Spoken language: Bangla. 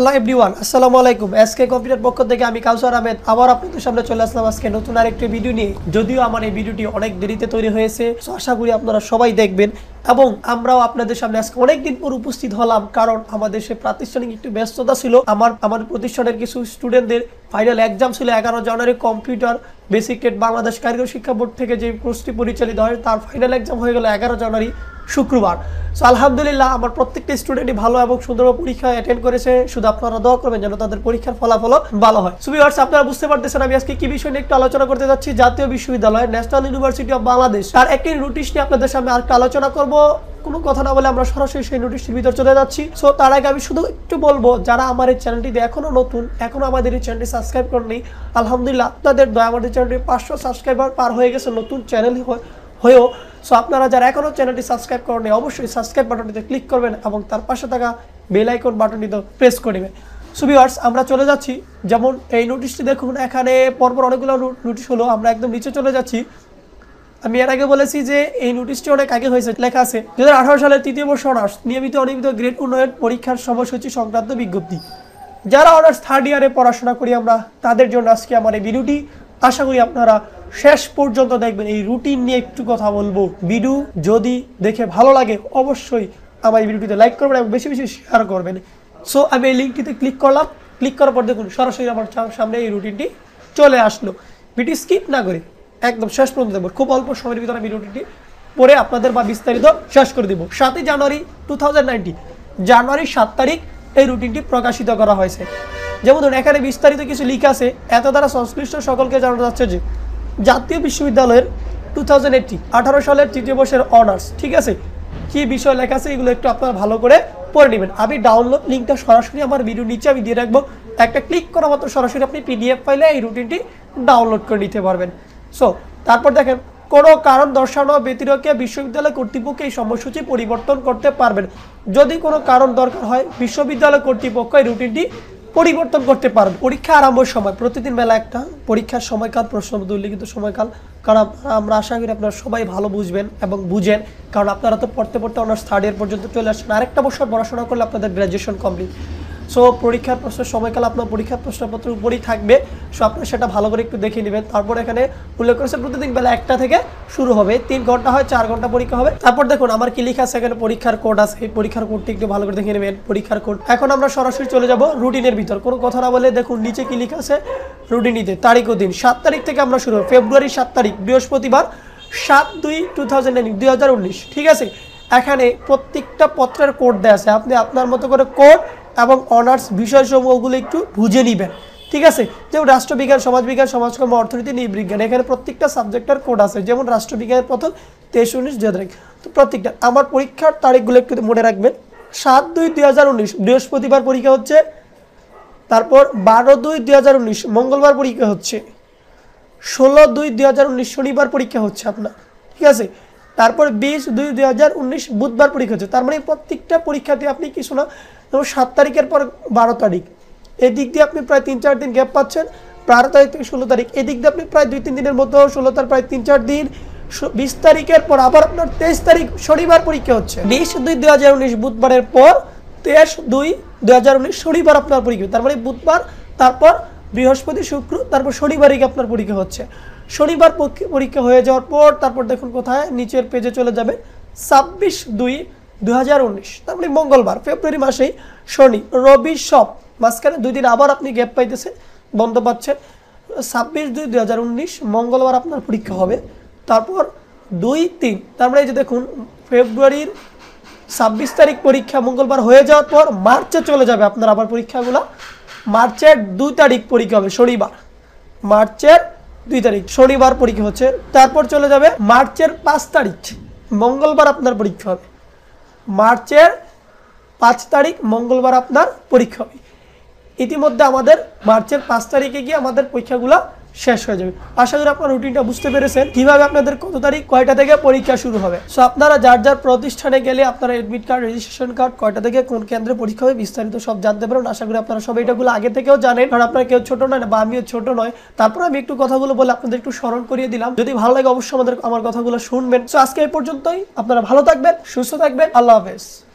হ্যালো এভরিওয়ান আসসালামু আলাইকুম এসকে কম্পিউটার পক্ষ থেকে আমি কাউসার আহমেদ আবার আপনাদের সামনে চলে আসলাম আজকে নতুন আরেকটি ভিডিও নিয়ে যদিও আমার এই ভিডিওটি অনেক দেরিতে তৈরি হয়েছে আশা করি আপনারা সবাই দেখবেন এবং আমরাও আপনাদের সামনে আজকে অনেকদিন পর উপস্থিত হলাম কারণ আমাদের সে প্রাতিষ্ঠানিক একটু ব্যস্ততা ছিল আমার আমার প্রতিষ্ঠানের কিছু স্টুডেন্টদের ফাইনাল এক্সাম ছিল এগারো জানুয়ারি কম্পিউটার বেসিক কেট বাংলাদেশ কারিগর শিক্ষা বোর্ড থেকে যে কোর্সটি পরিচালিত হয় তার ফাইনাল এক্সাম হয়ে গেল এগারো জানুয়ারি শুক্রবার সো আলহামদুলিল্লাহ আমার প্রত্যেকটা স্টুডেন্টই ভালো এবং সুন্দরভাবে পরীক্ষা অ্যাটেন্ড করেছে শুধু আপনারা দোয়া করবেন যেন তাদের পরীক্ষার ফলাফল ভালো হয় সো আপনারা বুঝতে পারতেছেন আমি আজকে কি বিষয় নিয়ে একটু আলোচনা করতে যাচ্ছি জাতীয় বিশ্ববিদ্যালয় ন্যাশনাল ইউনিভার্সিটি অফ বাংলাদেশ তার একটি নোটিশ নিয়ে আপনাদের সামনে আরেকটা আলোচনা করবো কোনো কথা না বলে আমরা সরাসরি সেই নোটিশটির ভিতর চলে যাচ্ছি সো তার আগে আমি শুধু একটু বলবো যারা আমার এই চ্যানেলটিতে এখনো নতুন এখনো আমাদের এই চ্যানেলটি সাবস্ক্রাইব করেনি আলহামদুলিল্লাহ আপনাদের দয়া আমাদের চ্যানেলটি পাঁচশো সাবস্ক্রাইবার পার হয়ে গেছে নতুন চ্যানেল হয়েও সো আপনারা যারা এখনও চ্যানেলটি সাবস্ক্রাইব করেনি অবশ্যই সাবস্ক্রাইব বাটনটিতে ক্লিক করবেন এবং তার পাশে থাকা বেল আইকন বাটনটিতে প্রেস করবেন সুবিওয়ার্স আমরা চলে যাচ্ছি যেমন এই নোটিশটি দেখুন এখানে পরপর অনেকগুলো নোটিশ হলো আমরা একদম নিচে চলে যাচ্ছি আমি এর আগে বলেছি যে এই নোটিশটি অনেক আগে হয়েছে লেখা আছে দু সালের তৃতীয় বর্ষ অনার্স নিয়মিত অনিয়মিত গ্রেড উন্নয়ন পরীক্ষার সময়সূচি সংক্রান্ত বিজ্ঞপ্তি যারা অনার্স থার্ড ইয়ারে পড়াশোনা করি আমরা তাদের জন্য আজকে আমার এই ভিডিওটি আশা করি আপনারা শেষ পর্যন্ত দেখবেন এই রুটিন নিয়ে একটু কথা বলবো ভিডিও যদি দেখে ভালো লাগে অবশ্যই আমার এই ভিডিওটিতে লাইক করবেন এবং বেশি বেশি শেয়ার করবেন সো আমি এই লিঙ্কটিতে ক্লিক করলাম ক্লিক করার পর দেখুন সরাসরি আমার সামনে এই রুটিনটি চলে আসলো ভিডিও স্কিপ না করে একদম শেষ পর্যন্ত দেবো খুব অল্প সময়ের ভিতরে আমি ভিডিওটি পরে আপনাদের বা বিস্তারিত শেষ করে দেবো সাতই জানুয়ারি টু জানুয়ারি সাত তারিখ এই রুটিনটি প্রকাশিত করা হয়েছে যেমন ধরুন এখানে বিস্তারিত কিছু লিখা আছে এত দ্বারা সংশ্লিষ্ট সকলকে জানানো যাচ্ছে যে জাতীয় বিশ্ববিদ্যালয়ের টু থাউজেন্ড আঠারো সালের তৃতীয় বর্ষের অনার্স ঠিক আছে কি বিষয় লেখা আছে এগুলো একটু আপনারা ভালো করে পড়ে নেবেন আমি ডাউনলোড লিঙ্কটা সরাসরি আমার ভিডিও নিচে আমি দিয়ে রাখবো একটা ক্লিক করা মাত্র সরাসরি আপনি পিডিএফ ফাইলে এই রুটিনটি ডাউনলোড করে নিতে পারবেন সো তারপর দেখেন কোনো কারণ দর্শানো ব্যতিরকে বিশ্ববিদ্যালয় কর্তৃপক্ষ এই সময়সূচি পরিবর্তন করতে পারবেন যদি কোনো কারণ দরকার হয় বিশ্ববিদ্যালয় কর্তৃপক্ষ এই রুটিনটি পরিবর্তন করতে পারবেন পরীক্ষা আরম্ভের সময় প্রতিদিন বেলা একটা পরীক্ষার সময়কাল প্রশ্ন উল্লিখিত সময়কাল কারণ আমরা আশা করি আপনারা সবাই ভালো বুঝবেন এবং বুঝেন কারণ আপনারা তো পড়তে পড়তে অনার্স থার্ড ইয়ার পর্যন্ত চলে আসেন আরেকটা বছর পড়াশোনা করলে আপনাদের গ্র্যাজুয়েশন কমপ্লিট সো পরীক্ষার প্রশ্ন সময়কাল আপনার পরীক্ষার প্রশ্নপত্রের উপরই থাকবে সো আপনি সেটা ভালো করে একটু দেখে নেবেন তারপর এখানে উল্লেখ করেছে প্রতিদিন বেলা একটা থেকে শুরু হবে তিন ঘন্টা হয় চার ঘন্টা পরীক্ষা হবে তারপর দেখুন আমার কি লিখা আছে এখানে পরীক্ষার কোড আছে এই পরীক্ষার কোডটি একটু ভালো করে দেখে নেবেন পরীক্ষার কোড এখন আমরা সরাসরি চলে যাব রুটিনের ভিতর কোনো কথা না বলে দেখুন নিচে কি লিখা আছে রুটিনিতে তারিখ ও দিন সাত তারিখ থেকে আমরা শুরু ফেব্রুয়ারি সাত তারিখ বৃহস্পতিবার সাত দুই টু থাউজেন্ড ঠিক আছে এখানে প্রত্যেকটা পত্রের কোড দেওয়া আছে আপনি আপনার মতো করে কোড এবং অনার্স বিষয়সমূহগুলো একটু বুঝে নিবেন ঠিক আছে যেমন রাষ্ট্রবিজ্ঞান সমাজবিজ্ঞান সমাজকর্ম অর্থনীতি নির্বিজ্ঞান এখানে প্রত্যেকটা সাবজেক্টের কোড আছে যেমন রাষ্ট্রবিজ্ঞানের প্রথম তেইশ উনিশ দু তারিখ তো প্রত্যেকটা আমার পরীক্ষার তারিখগুলো একটু মনে রাখবেন সাত দুই দুই হাজার উনিশ বৃহস্পতিবার পরীক্ষা হচ্ছে তারপর বারো দুই দুই হাজার উনিশ মঙ্গলবার পরীক্ষা হচ্ছে ষোলো দুই দুই হাজার উনিশ শনিবার পরীক্ষা হচ্ছে আপনার ঠিক আছে তারপর বিশ দুই দুই হাজার উনিশ বুধবার পরীক্ষা হচ্ছে তার মানে প্রত্যেকটা পরীক্ষাতে আপনি কিছু না এবং সাত তারিখের পর বারো তারিখ এদিক দিয়ে আপনি প্রায় তিন চার দিন গ্যাপ পাচ্ছেন বারো তারিখ থেকে ষোলো তারিখ এদিক দিয়ে আপনি প্রায় দুই তিন দিনের মধ্যে ষোলো তার প্রায় তিন চার দিন বিশ তারিখের পর আবার আপনার তেইশ তারিখ শনিবার পরীক্ষা হচ্ছে বিশ দুই দু হাজার উনিশ বুধবারের পর তেইশ দুই দু হাজার উনিশ শনিবার আপনার পরীক্ষা তার মানে বুধবার তারপর বৃহস্পতি শুক্র তারপর শনিবারই আপনার পরীক্ষা হচ্ছে শনিবার পরীক্ষা হয়ে যাওয়ার পর তারপর দেখুন কোথায় নিচের পেজে চলে যাবেন ছাব্বিশ দুই দু তার মানে মঙ্গলবার ফেব্রুয়ারি মাসে শনি রবি সব মাঝখানে দুই দিন আবার আপনি গ্যাপ পাইতেছেন বন্ধ পাচ্ছেন ছাব্বিশ দুই দু মঙ্গলবার আপনার পরীক্ষা হবে তারপর দুই তিন তার মানে যে দেখুন ফেব্রুয়ারির ছাব্বিশ তারিখ পরীক্ষা মঙ্গলবার হয়ে যাওয়ার পর মার্চে চলে যাবে আপনার আবার পরীক্ষাগুলো মার্চের দুই তারিখ পরীক্ষা হবে শনিবার মার্চের দুই তারিখ শনিবার পরীক্ষা হচ্ছে তারপর চলে যাবে মার্চের পাঁচ তারিখ মঙ্গলবার আপনার পরীক্ষা হবে মার্চের পাঁচ তারিখ মঙ্গলবার আপনার পরীক্ষা হবে ইতিমধ্যে আমাদের মার্চের পাঁচ তারিখে গিয়ে আমাদের পরীক্ষাগুলো শেষ হয়ে যাবে আশা করি আপনার রুটিনটা বুঝতে পেরেছেন কিভাবে আপনাদের কত তারিখ কয়টা থেকে পরীক্ষা শুরু হবে সো আপনারা যার যার প্রতিষ্ঠানে গেলে আপনারা এডমিট কার্ড রেজিস্ট্রেশন কার্ড কয়টা থেকে কোন কেন্দ্রে পরীক্ষা হবে বিস্তারিত সব জানতে পারেন আশা করি আপনারা সব এটাগুলো আগে থেকেও জানেন কারণ আপনারা কেউ ছোট নয় বা আমিও ছোট নয় তারপর আমি একটু কথাগুলো বলে আপনাদের একটু স্মরণ করিয়ে দিলাম যদি ভালো লাগে অবশ্যই আমাদের আমার কথাগুলো শুনবেন সো আজকে এই পর্যন্তই আপনারা ভালো থাকবেন সুস্থ থাকবেন আল্লাহ হাফেজ